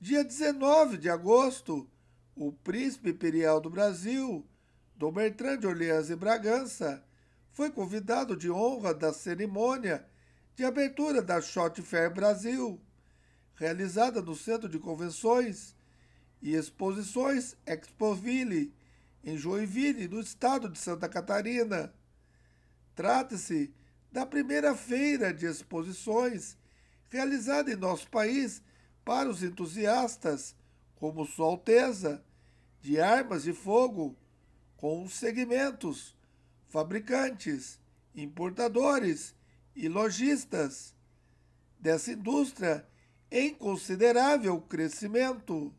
Dia 19 de agosto, o príncipe imperial do Brasil, Dom Bertrand de Orleans e Bragança, foi convidado de honra da cerimônia de abertura da Shot Fair Brasil, realizada no Centro de Convenções e Exposições Expoville, em Joinville, no estado de Santa Catarina. Trata-se da primeira feira de exposições realizada em nosso país para os entusiastas, como Sua Alteza, de armas de fogo, com os segmentos, fabricantes, importadores e lojistas dessa indústria em considerável crescimento.